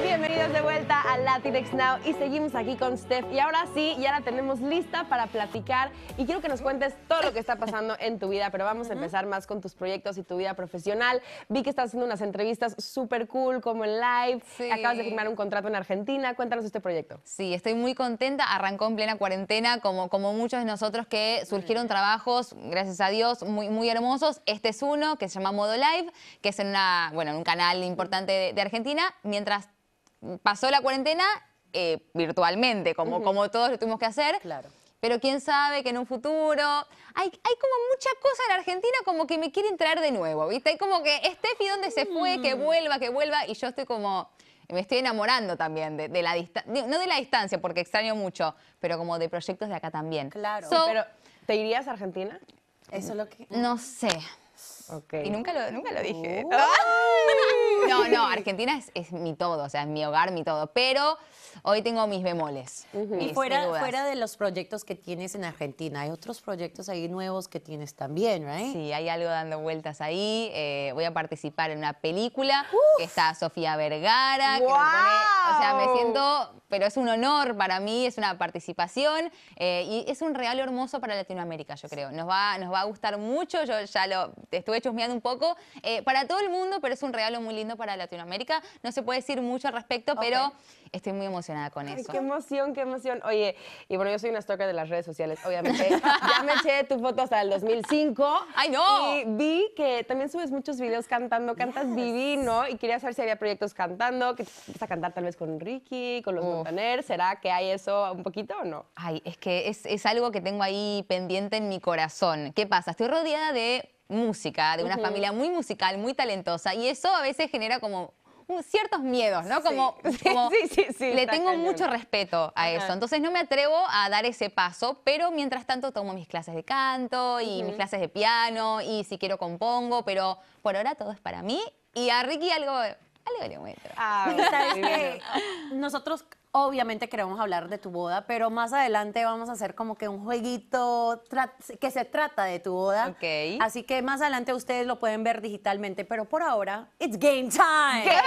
Bienvenidos de vuelta a Latinx Now y seguimos aquí con Steph. Y ahora sí, ya la tenemos lista para platicar y quiero que nos cuentes todo lo que está pasando en tu vida, pero vamos a empezar más con tus proyectos y tu vida profesional. Vi que estás haciendo unas entrevistas súper cool, como en live. Acabas de firmar un contrato en Argentina. Cuéntanos este proyecto. Sí, estoy muy contenta. Arrancó en plena cuarentena, como, como muchos de nosotros que surgieron trabajos, gracias a Dios, muy, muy hermosos. Este es uno que se llama Modo Live, que es en, una, bueno, un canal importante de, de Argentina mientras pasó la cuarentena, eh, virtualmente, como, como todos lo tuvimos que hacer. Claro. Pero quién sabe que en un futuro. Hay, hay como mucha cosa en Argentina como que me quieren traer de nuevo, ¿viste? Hay como que Steffi, ¿dónde se fue? Que mm. vuelva, que vuelva. Y yo estoy como. Me estoy enamorando también de, la distancia. No de la distancia, porque extraño mucho, pero como de proyectos de acá también. Claro. pero, ¿Te irías a Argentina? Eso es lo que. No sé. Y nunca lo, nunca lo dije. No, no, Argentina es, mi todo, o sea, es mi hogar, mi todo. Pero hoy tengo mis bemoles. y fuera, fuera de los proyectos que tienes en Argentina, hay otros proyectos ahí nuevos que tienes también, ¿right? Sí, hay algo dando vueltas ahí. Eh, voy a participar en una película que está Sofía Vergara. o sea, me siento, pero es un honor para mí, es una participación eh, y es un real hermoso para Latinoamérica, yo creo. Nos va, nos va a gustar mucho. Yo ya lo estuve un poco, eh, para todo el mundo, pero es un regalo muy lindo para Latinoamérica. No se puede decir mucho al respecto, pero estoy muy emocionada con Ay, eso. Qué emoción, qué emoción. Oye, y bueno, yo soy una stalker de las redes sociales, obviamente. ya me eché tu fotos hasta el 2005. ¡Ay, no! Y vi que también subes muchos videos cantando, cantas divino, y quería saber si había proyectos cantando, que vas a cantar tal vez con Ricky, con los Uf. Montaner. ¿Será que hay eso un poquito o no? Ay, es que es, es algo que tengo ahí pendiente en mi corazón. ¿Qué pasa? Estoy rodeada de música, de una familia muy musical, muy talentosa, y eso a veces genera como ciertos miedos, ¿no? Como, sí, sí, sí, le tengo mucho respeto a eso. Entonces no me atrevo a dar ese paso, pero mientras tanto tomo mis clases de canto y mis clases de piano y si quiero compongo, pero por ahora todo es para mí y a Ricky algo... Algo le Ah, ¿sabes qué? Nosotros Obviamente queremos hablar de tu boda, pero más adelante vamos a hacer como que un jueguito que se trata de tu boda. Así que más adelante ustedes lo pueden ver digitalmente, pero por ahora, it's game time. Game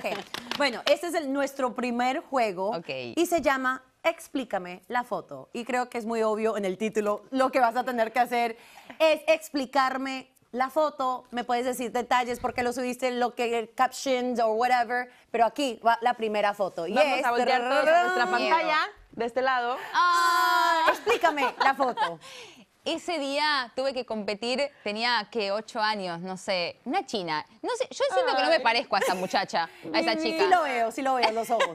time. bueno, este es nuestro primer juego y se llama explícame la foto. Y creo que es muy obvio en el título, lo que vas a tener que hacer es explicarme la foto, me puedes decir detalles porque lo subiste, lo que captions o whatever, pero aquí va la primera foto. Y Vamos a voltear nuestra pantalla de este lado. Ah, explícame la foto. Ese día tuve que competir, tenía que ocho años, no sé, una china. No sé, yo siento que no me parezco a esa muchacha, a esa chica. Sí lo veo, sí lo veo, en los ojos.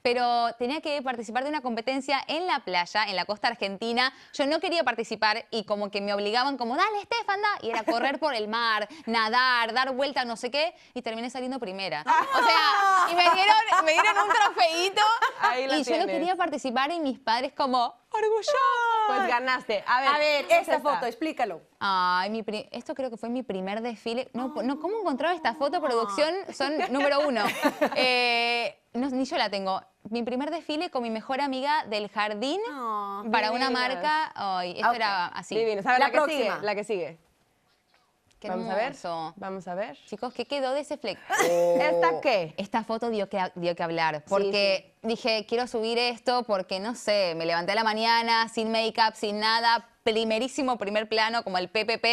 Pero tenía que participar de una competencia en la playa, en la costa argentina. Yo no quería participar y como que me obligaban como, dale, Estefan, dale. Y era correr por el mar, nadar, dar vuelta, no sé qué. Y terminé saliendo primera. Ah. O sea, y me dieron, un trofeito. y yo no quería participar y mis padres como, orgullosos. Pues ganaste. A ver, a esta, foto, explícalo. Ay, esto creo que fue mi primer desfile. No, no ¿Cómo encontraba esta foto? Ah. Producción son número uno. Eh, ni yo la tengo. Mi primer desfile con mi mejor amiga del jardín ah, para una marca. esto ah, era así. ¿Sabes la, próxima? La que sigue vamos a ver. Vamos a ver. Chicos, ¿qué quedó de ese flex? ¿Esta oh. qué? Esta foto dio que, dio que hablar. Porque dije, quiero subir esto porque, no sé, me levanté a la mañana sin make-up, sin nada, primerísimo primer plano, como el PPP.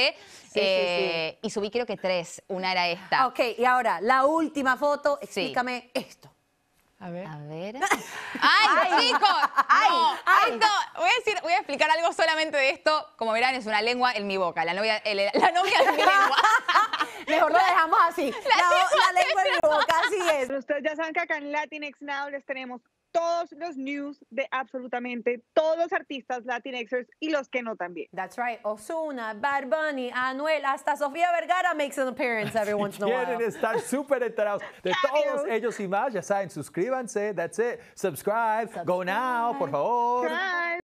Eh, y subí, creo que tres. Una era esta. Ok, y ahora, la última foto. Explícame esto. A ver. ¡Ay, chicos! Ay, voy, a explicar algo solamente de esto. Como verán, es una lengua en mi boca. La novia, eh, la novia es mi lengua. Mejor lo dejamos así. La, la lengua en mi boca, así es. Ustedes ya saben que acá en Latinx Now les tenemos todos los news de absolutamente todos los artistas latinxers y los que no también. That's right. Osuna, Bad Bunny, Anuel, hasta Sofía Vergara makes an appearance every once in a while. Quieren estar súper enterados de todos ellos y más, ya saben, suscríbanse, that's it. Subscribe, go now, por favor. Bye.